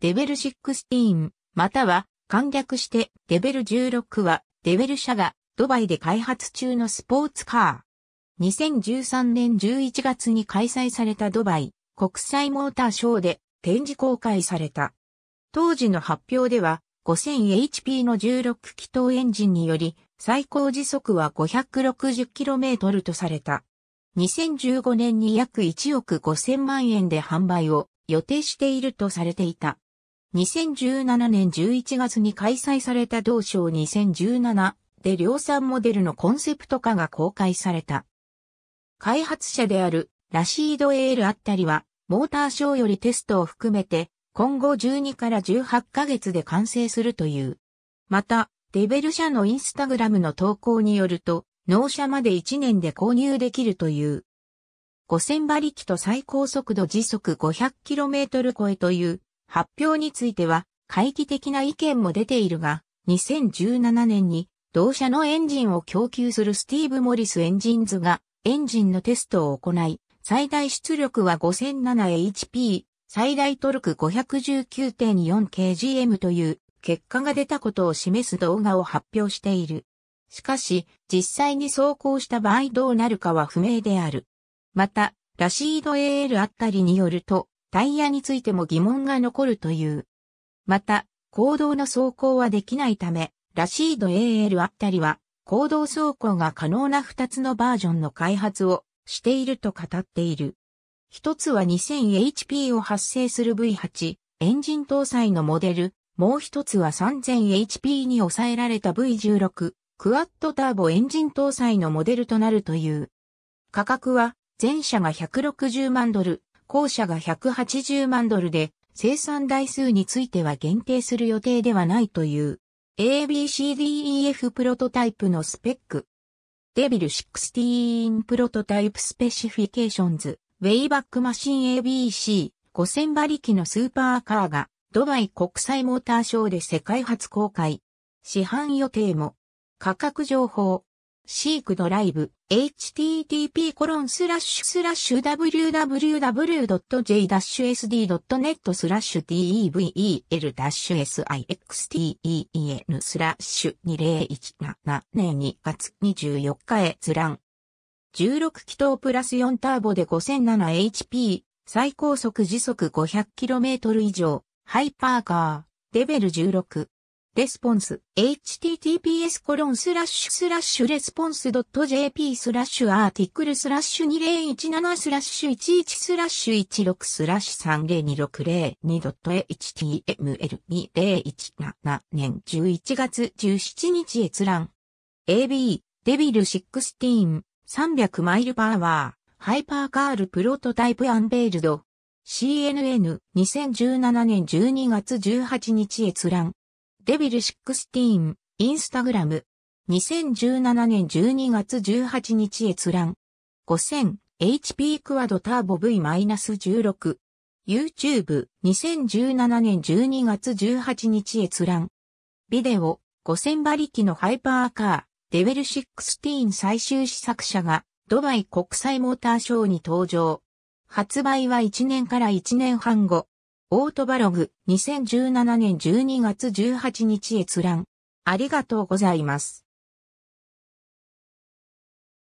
レベル16、または、簡略してレベル16は、レベル社がドバイで開発中のスポーツカー。2013年11月に開催されたドバイ国際モーターショーで展示公開された。当時の発表では 5000HP の16気筒エンジンにより最高時速は 560km とされた。2015年に約1億5000万円で販売を予定しているとされていた。2017年11月に開催された同賞2017で量産モデルのコンセプト化が公開された。開発者であるラシード・エール・あったりは、モーターショーよりテストを含めて、今後12から18ヶ月で完成するという。また、デベル社のインスタグラムの投稿によると、納車まで1年で購入できるという。5000馬力と最高速度時速 500km 超えという発表については、回帰的な意見も出ているが、2017年に同社のエンジンを供給するスティーブ・モリス・エンジンズがエンジンのテストを行い、最大出力は 5007HP、最大トルク 519.4kgm という結果が出たことを示す動画を発表している。しかし、実際に走行した場合どうなるかは不明である。また、ラシード AL あったりによると、タイヤについても疑問が残るという。また、行動の走行はできないため、ラシード AL あたりは、行動走行が可能な2つのバージョンの開発をしていると語っている。一つは 2000HP を発生する V8 エンジン搭載のモデル、もう一つは 3000HP に抑えられた V16 クワットターボエンジン搭載のモデルとなるという。価格は前者が160万ドル、校舎が180万ドルで、生産台数については限定する予定ではないという ABCDEF プロトタイプのスペック。デビル16プロトタイプスペシフィケーションズウェイバックマシン ABC 5000馬力のスーパーカーがドバイ国際モーターショーで世界初公開。市販予定も価格情報シークドライブ、http://www.j-sd.net スラッシュ devel-sixteen スラッシュ2017年2月24日へ閲覧。16気筒プラス4ターボで 5007HP、最高速時速 500km 以上、ハイパーカー、レベル16。レスポンス、https コロンスラッシュスラッシュレスポンス .jp スラッシュアーティクルスラッシュ2017スラッシュ11スラッシュ16スラッシュ 30260.html2017 年11月17日閲覧。AB、デビル16、300マイルパワー、ハイパーカールプロトタイプアンベールド。CNN2017 年12月18日閲覧。デビル16、インスタグラム。2017年12月18日閲覧。5000HP クワドターボ V-16。YouTube、2017年12月18日閲覧。ビデオ、5000馬力のハイパーカー、デベル16最終試作車が、ドバイ国際モーターショーに登場。発売は1年から1年半後、オートバログ2017年12月18日閲覧。ありがとうございます。